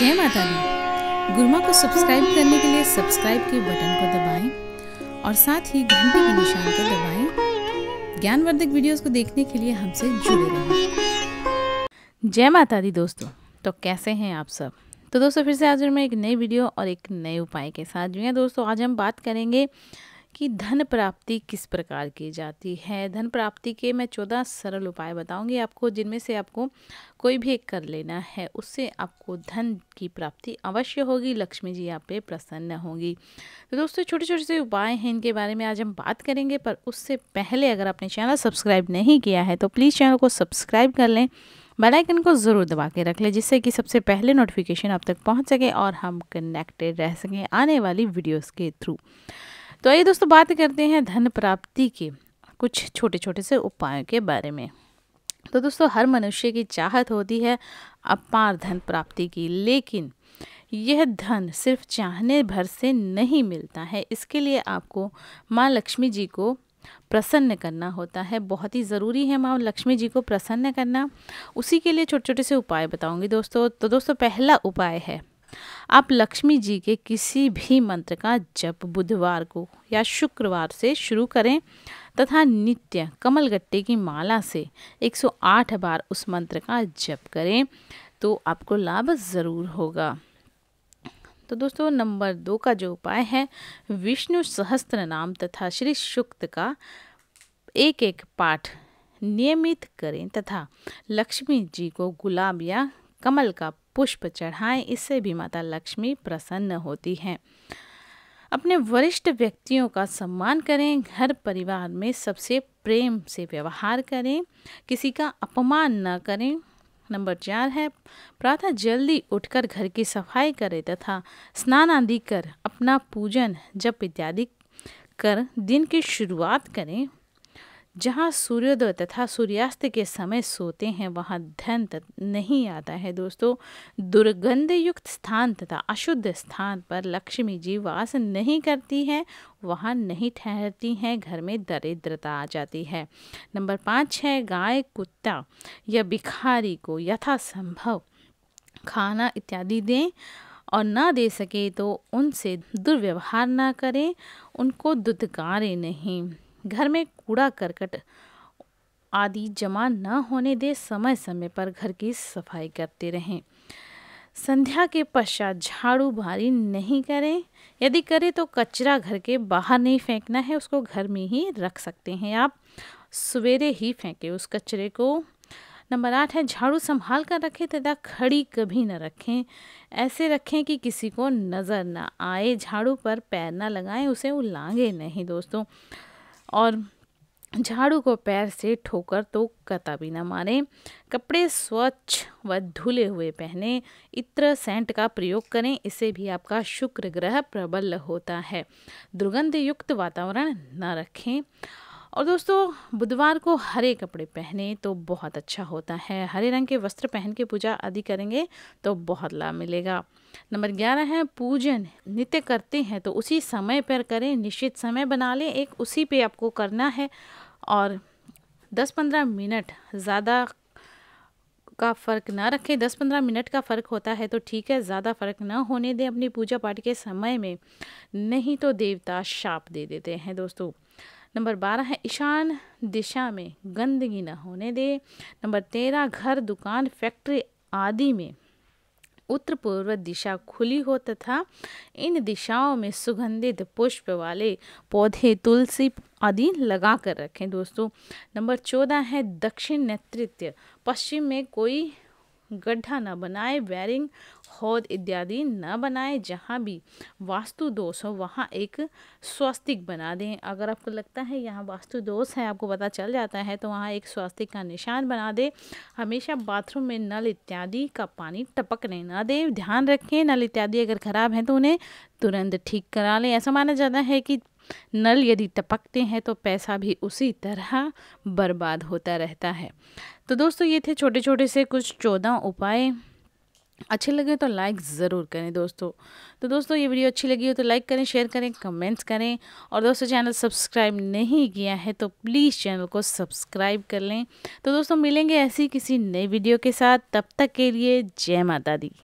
जय माता दी गुरमा को सब्सक्राइब करने के लिए सब्सक्राइब के बटन को दबाएं और साथ ही घंटे के निशान को दबाएं ज्ञानवर्धक वीडियोस को देखने के लिए हमसे जुड़े रहें जय माता दी दोस्तों तो कैसे हैं आप सब तो दोस्तों फिर से आज मैं एक नई वीडियो और एक नए उपाय के साथ जो हाँ दोस्तों आज हम बात करेंगे कि धन प्राप्ति किस प्रकार की जाती है धन प्राप्ति के मैं चौदह सरल उपाय बताऊंगी आपको जिनमें से आपको कोई भी एक कर लेना है उससे आपको धन की प्राप्ति अवश्य होगी लक्ष्मी जी आप पे प्रसन्न होंगी तो दोस्तों छोटे छोटे से उपाय हैं इनके बारे में आज हम बात करेंगे पर उससे पहले अगर आपने चैनल सब्सक्राइब नहीं किया है तो प्लीज़ चैनल को सब्सक्राइब कर लें बेल आइकन को ज़रूर दबा के रख लें जिससे कि सबसे पहले नोटिफिकेशन आप तक पहुंच सके और हम कनेक्टेड रह सकें आने वाली वीडियोस के थ्रू तो आइए दोस्तों बात करते हैं धन प्राप्ति के कुछ छोटे छोटे से उपायों के बारे में तो दोस्तों हर मनुष्य की चाहत होती है अपार धन प्राप्ति की लेकिन यह धन सिर्फ चाहने भर से नहीं मिलता है इसके लिए आपको माँ लक्ष्मी जी को प्रसन्न करना होता है बहुत ही ज़रूरी है माँ लक्ष्मी जी को प्रसन्न करना उसी के लिए छोटे छोटे से उपाय बताऊंगी दोस्तों तो दोस्तों पहला उपाय है आप लक्ष्मी जी के किसी भी मंत्र का जप बुधवार को या शुक्रवार से शुरू करें तथा नित्य कमल गट्टे की माला से 108 बार उस मंत्र का जप करें तो आपको लाभ ज़रूर होगा तो दोस्तों नंबर दो का जो उपाय है विष्णु सहस्त्र नाम तथा श्री शुक्त का एक एक पाठ नियमित करें तथा लक्ष्मी जी को गुलाब या कमल का पुष्प चढ़ाएं इससे भी माता लक्ष्मी प्रसन्न होती हैं अपने वरिष्ठ व्यक्तियों का सम्मान करें घर परिवार में सबसे प्रेम से व्यवहार करें किसी का अपमान न करें नंबर चार है प्रातः जल्दी उठकर घर की सफाई करें तथा स्नान आदि कर अपना पूजन जप इत्यादि कर दिन की शुरुआत करें जहाँ सूर्योदय तथा सूर्यास्त के समय सोते हैं वहाँ धन नहीं आता है दोस्तों दुर्गंध युक्त स्थान तथा अशुद्ध स्थान पर लक्ष्मी जी वास नहीं करती है वहाँ नहीं ठहरती हैं घर में दरिद्रता आ जाती है नंबर पाँच है गाय कुत्ता या भिखारी को यथासंभव खाना इत्यादि दें और ना दे सके तो उनसे दुर्व्यवहार ना करें उनको दुदकारें नहीं घर में कूड़ा करकट आदि जमा न होने दे समय समय पर घर की सफाई करते रहें संध्या के पश्चात झाड़ू भारी नहीं करें यदि करें तो कचरा घर के बाहर नहीं फेंकना है उसको घर में ही रख सकते हैं आप सवेरे ही फेंकें उस कचरे को नंबर आठ है झाड़ू संभाल कर रखें तथा खड़ी कभी न रखें ऐसे रखें कि किसी को नज़र ना आए झाड़ू पर पैर ना लगाएं उसे उलांगे नहीं दोस्तों और झाड़ू को पैर से ठोकर तो कता भी ना मारें कपड़े स्वच्छ व धुले हुए पहने इत्र सेंट का प्रयोग करें इससे भी आपका शुक्र ग्रह प्रबल होता है दुर्गंध युक्त वातावरण न रखें और दोस्तों बुधवार को हरे कपड़े पहने तो बहुत अच्छा होता है हरे रंग के वस्त्र पहन के पूजा आदि करेंगे तो बहुत लाभ मिलेगा नंबर ग्यारह है पूजन नित्य करते हैं तो उसी समय पर करें निश्चित समय बना लें एक उसी पे आपको करना है और 10-15 मिनट ज़्यादा का फ़र्क ना रखें 10-15 मिनट का फ़र्क होता है तो ठीक है ज़्यादा फ़र्क ना होने दें अपनी पूजा पाठ के समय में नहीं तो देवता शाप दे देते हैं दोस्तों नंबर बारह है ईशान दिशा में गंदगी न होने दे नंबर तेरह घर दुकान फैक्ट्री आदि में उत्तर पूर्व दिशा खुली हो तथा इन दिशाओं में सुगंधित पुष्प वाले पौधे तुलसी आदि लगा कर रखें दोस्तों नंबर चौदह है दक्षिण नेतृत्व पश्चिम में कोई गड्ढा न बनाए वैरिंग हौद इत्यादि न बनाए जहाँ भी वास्तु दोष हो वहाँ एक स्वास्तिक बना दें अगर आपको लगता है यहाँ वास्तु दोष है आपको पता चल जाता है तो वहाँ एक स्वास्तिक का निशान बना दें हमेशा बाथरूम में नल इत्यादि का पानी टपकने ना दें ध्यान रखें नल इत्यादि अगर ख़राब हैं तो उन्हें तुरंत ठीक करा लें ऐसा माना जाता है कि नल यदि टपकते हैं तो पैसा भी उसी तरह बर्बाद होता रहता है तो दोस्तों ये थे छोटे छोटे से कुछ चौदह उपाय अच्छे लगे तो लाइक ज़रूर करें दोस्तों तो दोस्तों ये वीडियो अच्छी लगी हो तो लाइक करें शेयर करें कमेंट्स करें और दोस्तों चैनल सब्सक्राइब नहीं किया है तो प्लीज़ चैनल को सब्सक्राइब कर लें तो दोस्तों मिलेंगे ऐसी किसी नई वीडियो के साथ तब तक के लिए जय माता दी